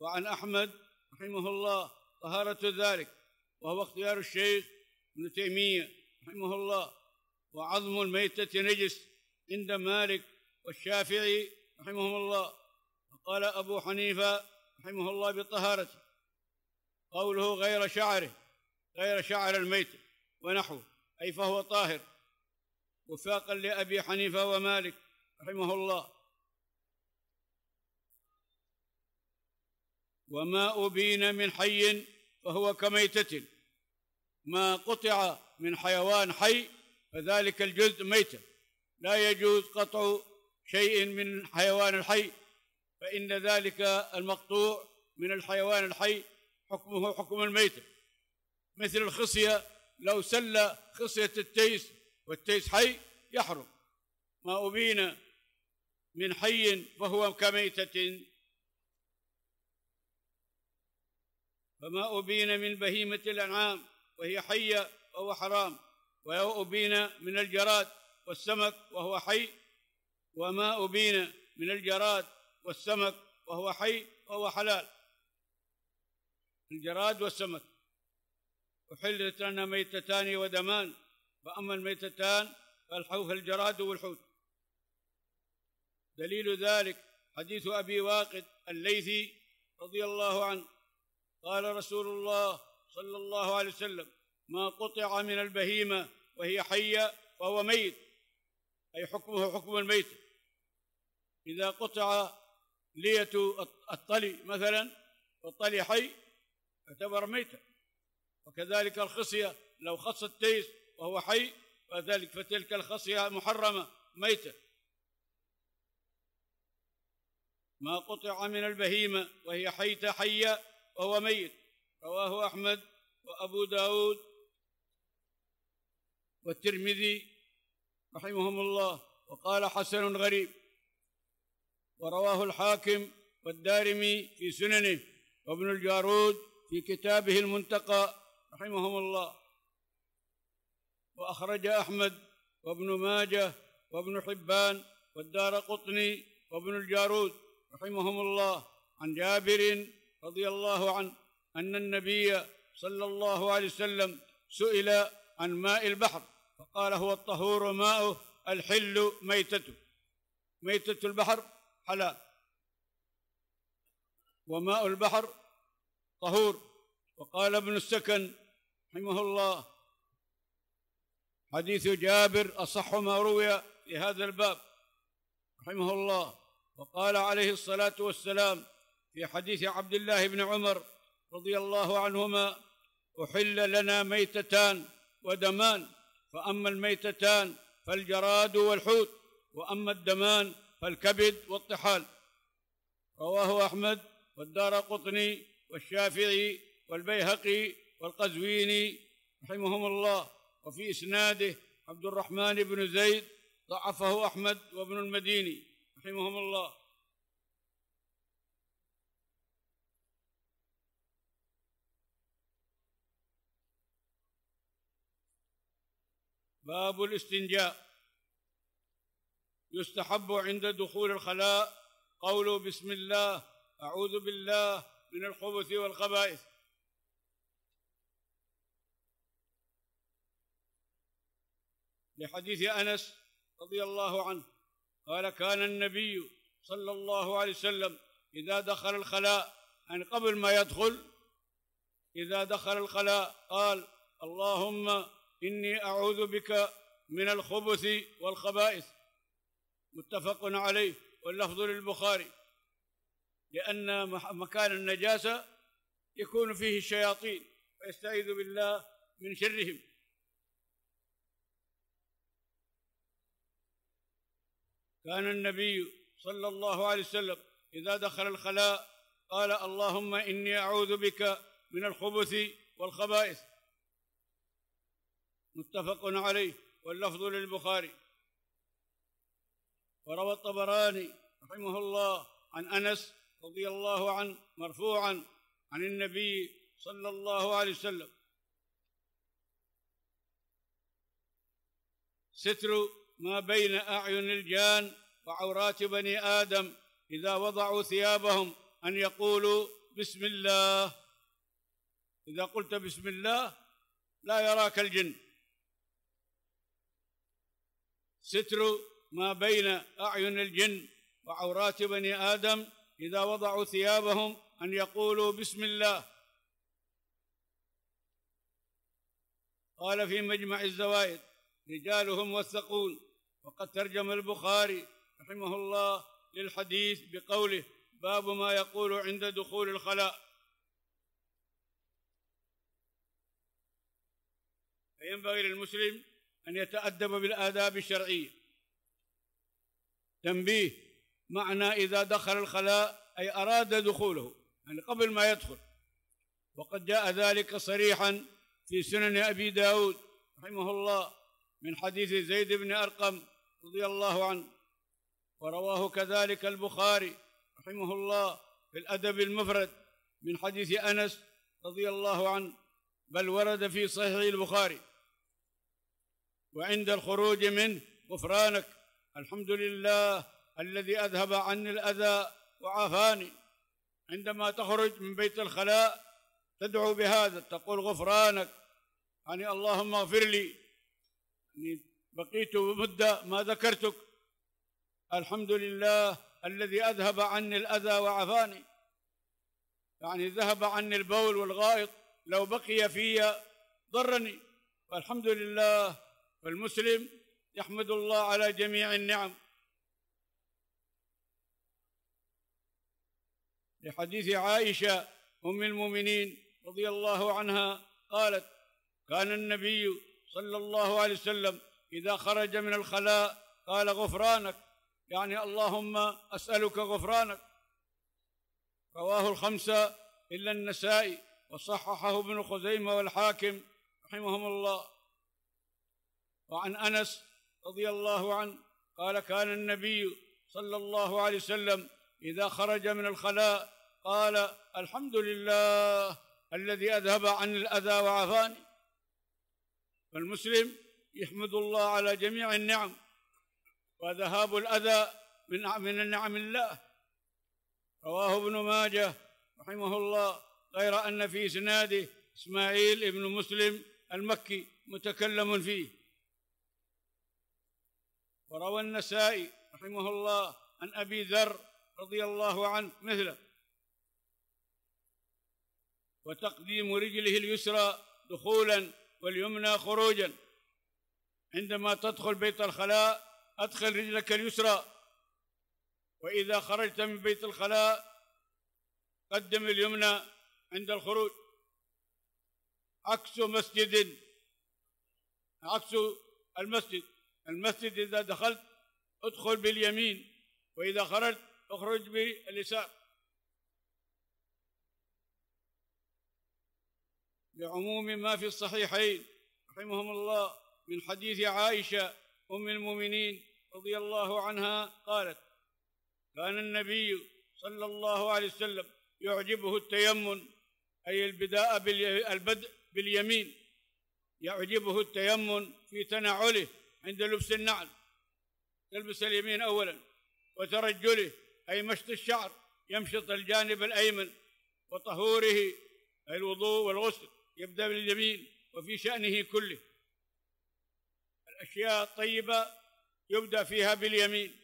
وعن أحمد رحمه الله طهارة ذلك وهو اختيار الشيخ ابن تيمية رحمه الله وعظم الميتة نجس عند مالك والشافعي رحمهم الله وقال أبو حنيفة رحمه الله بطهارته قوله غير شعره غير شعر الميت ونحوه أي فهو طاهر وفاقا لأبي حنيفة ومالك رحمه الله وما أبين من حي فهو كميتة ما قطع من حيوان حي فذلك الجزء ميتة لا يجوز قطع شيء من حيوان الحي فإن ذلك المقطوع من الحيوان الحي حكمه حكم الميتة مثل الخصية لو سل خصية التيس والتيس حي يحرم ما أبين من حي فهو كميتة فما أبين من بهيمة الأنعام وهي حية وهو حرام وما أبين من الجراد والسمك وهو حي وما أبين من الجراد والسمك وهو حي وهو حلال الجراد والسمك أحلت لنا ميتتان ودمان فأما الميتتان فالحوف الجراد والحوت دليل ذلك حديث أبي واقد الليثي رضي الله عنه قال رسول الله صلى الله عليه وسلم ما قطع من البهيمة وهي حية فهو ميت أي حكمه حكم الميت إذا قطع لية الطلي مثلا والطلي حي اعتبر ميتا وكذلك الخصية لو خص التيس وهو حي فذلك فتلك الخصية محرمة ميتة ما قطع من البهيمة وهي حيتة حية وهو ميت رواه أحمد وأبو داود والترمذي رحمهم الله وقال حسن غريب ورواه الحاكم والدارمي في سننه وابن الجارود في كتابه المنتقى رحمهم الله وأخرج أحمد وابن ماجه وابن حبان والدار قطني وابن الجارود رحمهم الله عن جابر رضي الله عنه أن النبي صلى الله عليه وسلم سئل عن ماء البحر فقال هو الطهور ماؤه الحل ميتته ميتة البحر حلال وماء البحر طهور وقال ابن السكن رحمه الله حديث جابر أصح ما روي في هذا الباب رحمه الله وقال عليه الصلاة والسلام في حديث عبد الله بن عمر رضي الله عنهما احل لنا ميتتان ودمان فاما الميتتان فالجراد والحوت واما الدمان فالكبد والطحال رواه احمد والدار قطني والشافعي والبيهقي والقزويني رحمهم الله وفي اسناده عبد الرحمن بن زيد ضعفه احمد وابن المديني رحمهم الله باب الاستنجاء يستحب عند دخول الخلاء قول بسم الله أعوذ بالله من الخبث والخبائث لحديث أنس رضي الله عنه قال كان النبي صلى الله عليه وسلم إذا دخل الخلاء أن يعني قبل ما يدخل إذا دخل الخلاء قال اللهم إني أعوذ بك من الخبث والخبائث متفق عليه واللفظ للبخاري لأن مكان النجاسة يكون فيه الشياطين فيستعيذ بالله من شرهم كان النبي صلى الله عليه وسلم إذا دخل الخلاء قال اللهم إني أعوذ بك من الخبث والخبائث متفق عليه واللفظ للبخاري وروى الطبراني رحمه الله عن انس رضي الله عنه مرفوعا عن النبي صلى الله عليه وسلم ستر ما بين اعين الجان وعورات بني ادم اذا وضعوا ثيابهم ان يقولوا بسم الله اذا قلت بسم الله لا يراك الجن ستر ما بين أعين الجن وعورات بني آدم إذا وضعوا ثيابهم أن يقولوا بسم الله قال في مجمع الزوائد رجالهم وثقون وقد ترجم البخاري رحمه الله للحديث بقوله باب ما يقول عند دخول الخلاء فينبغي للمسلم أن يتأدب بالآداب الشرعية تنبيه معنى إذا دخل الخلاء أي أراد دخوله يعني قبل ما يدخل وقد جاء ذلك صريحا في سنن أبي داود رحمه الله من حديث زيد بن أرقم رضي الله عنه ورواه كذلك البخاري رحمه الله في الأدب المفرد من حديث أنس رضي الله عنه بل ورد في صحيح البخاري وعند الخروج منه غفرانك الحمد لله الذي أذهب عني الأذى وعافاني عندما تخرج من بيت الخلاء تدعو بهذا تقول غفرانك يعني اللهم اغفر لي يعني بقيت مدة ما ذكرتك الحمد لله الذي أذهب عني الأذى وعفاني يعني ذهب عني البول والغائط لو بقي في ضرني والحمد لله والمسلم يحمد الله على جميع النعم لحديث عائشة أم المؤمنين رضي الله عنها قالت كان النبي صلى الله عليه وسلم إذا خرج من الخلاء قال غفرانك يعني اللهم أسألك غفرانك رواه الخمسة إلا النسائي وصححه ابن خزيمة والحاكم رحمهم الله وعن انس رضي الله عنه قال كان النبي صلى الله عليه وسلم اذا خرج من الخلاء قال الحمد لله الذي اذهب عن الاذى وعافاني فالمسلم يحمد الله على جميع النعم وذهاب الاذى من من نعم الله رواه ابن ماجه رحمه الله غير ان في اسناده اسماعيل ابن مسلم المكي متكلم فيه وروى النسائي رحمه الله عن أبي ذر رضي الله عنه مثله وتقديم رجله اليسرى دخولا واليمنى خروجا عندما تدخل بيت الخلاء أدخل رجلك اليسرى وإذا خرجت من بيت الخلاء قدم اليمنى عند الخروج عكس مسجد عكس المسجد المسجد إذا دخلت ادخل باليمين وإذا خرجت اخرج باليسار لعموم ما في الصحيحين رحمهم الله من حديث عائشة أم المؤمنين رضي الله عنها قالت كان النبي صلى الله عليه وسلم يعجبه التيمم أي البداء بالبدء باليمين يعجبه التيمم في تنعله عند لبس النعل تلبس اليمين أولا وترجله أي مشط الشعر يمشط الجانب الأيمن وطهوره أي الوضوء والغسل يبدأ باليمين وفي شأنه كله الأشياء الطيبة يبدأ فيها باليمين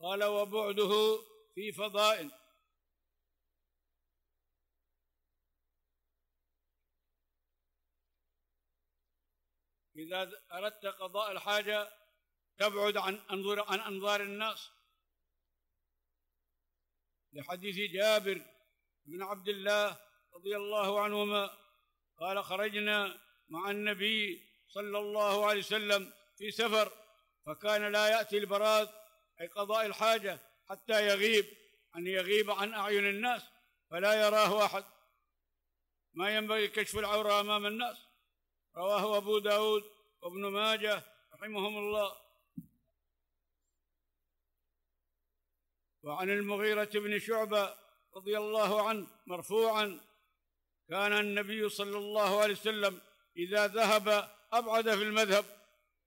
قال وبعده في فضائل إذا أردت قضاء الحاجة تبعد عن أنظر عن أنظار الناس لحديث جابر بن عبد الله رضي الله عنهما قال خرجنا مع النبي صلى الله عليه وسلم في سفر فكان لا يأتي البراد أي قضاء الحاجة حتى يغيب أن يغيب عن أعين الناس فلا يراه أحد ما ينبغي كشف العورة أمام الناس رواه أبو داود وابن ماجه رحمهم الله وعن المغيرة بن شعبة رضي الله عنه مرفوعا كان النبي صلى الله عليه وسلم إذا ذهب أبعد في المذهب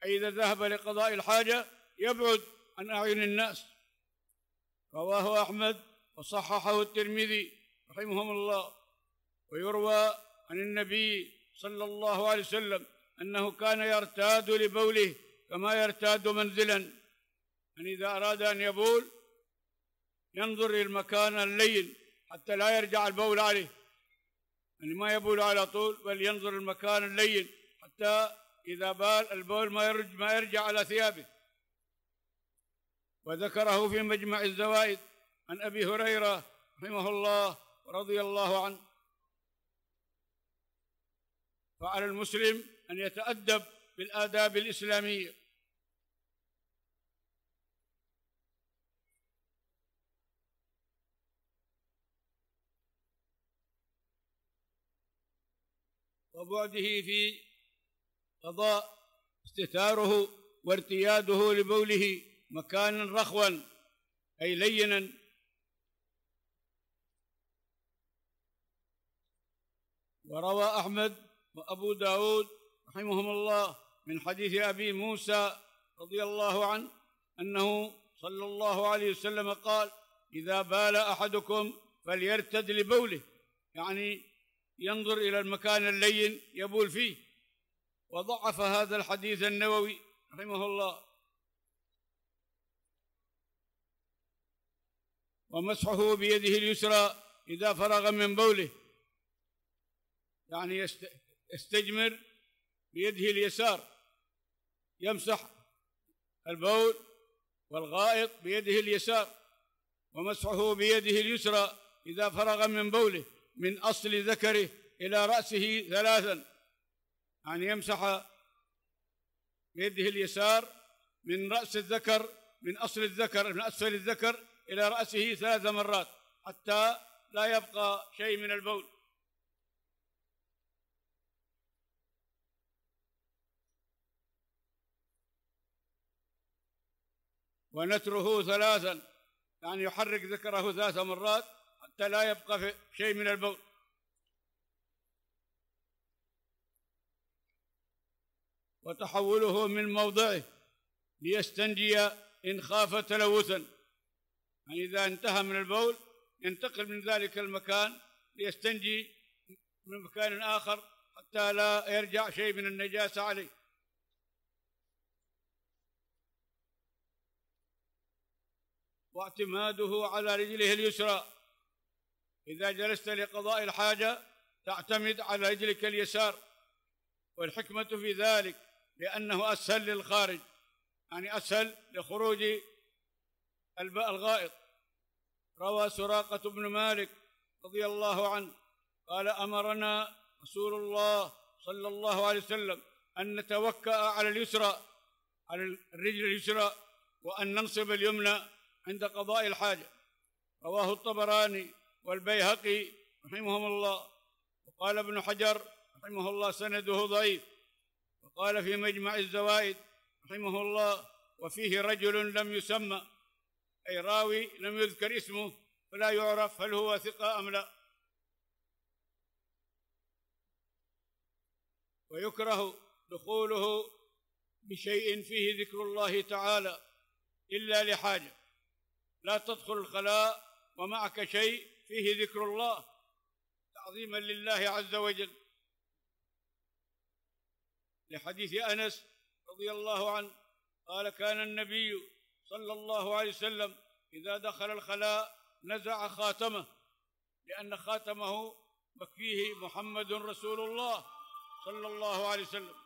أي إذا ذهب لقضاء الحاجة يبعد عن أعين الناس رواه أحمد وصححه الترمذي رحمهم الله ويروى عن النبي صلى الله عليه وسلم أنه كان يرتاد لبوله كما يرتاد منزلا أن إذا أراد أن يبول ينظر للمكان اللين حتى لا يرجع البول عليه يعني ما يبول على طول بل ينظر المكان اللين حتى إذا بال البول ما يرجع, ما يرجع على ثيابه وذكره في مجمع الزوائد عن أبي هريرة رحمه الله رضي الله عنه فعلى المسلم أن يتأدب بالآداب الإسلامية وبعده في قضاء استتاره وارتياده لبوله مكانا رخوا أي لينا وروى أحمد وأبو داود رحمهم الله من حديث أبي موسى رضي الله عنه أنه صلى الله عليه وسلم قال إذا بال أحدكم فليرتد لبوله يعني ينظر إلى المكان اللين يبول فيه وضعف هذا الحديث النووي رحمه الله ومسحه بيده اليسرى إذا فرغ من بوله يعني يست... يستجمر بيده اليسار يمسح البول والغائط بيده اليسار ومسحه بيده اليسرى إذا فرغ من بوله من أصل ذكره إلى رأسه ثلاثا أن يعني يمسح بيده اليسار من رأس الذكر من أصل الذكر من أسفل الذكر إلى رأسه ثلاث مرات حتى لا يبقى شيء من البول ونتره ثلاثا يعني يحرك ذكره ثلاث مرات حتى لا يبقى في شيء من البول وتحوله من موضعه ليستنجي إن خاف تلوثا يعني إذا انتهى من البول ينتقل من ذلك المكان ليستنجي من مكان آخر حتى لا يرجع شيء من النجاسة عليه واعتماده على رجله اليسرى إذا جلست لقضاء الحاجة تعتمد على رجلك اليسار والحكمة في ذلك لأنه أسهل للخارج يعني أسهل لخروج الباء الغائط روى سراقة بن مالك رضي الله عنه قال أمرنا رسول الله صلى الله عليه وسلم أن نتوكأ على اليسرى على الرجل اليسرى وأن ننصب اليمنى عند قضاء الحاجة رواه الطبراني والبيهقي رحمهم الله وقال ابن حجر رحمه الله سنده ضعيف وقال في مجمع الزوائد رحمه الله وفيه رجل لم يسمى أي راوي لم يذكر اسمه فلا يعرف هل هو ثقة أم لا ويكره دخوله بشيء فيه ذكر الله تعالى إلا لحاجة لا تدخل الخلاء ومعك شيء فيه ذكر الله تعظيما لله عز وجل لحديث أنس رضي الله عنه قال كان النبي صلى الله عليه وسلم إذا دخل الخلاء نزع خاتمه لأن خاتمه مكفيه محمد رسول الله صلى الله عليه وسلم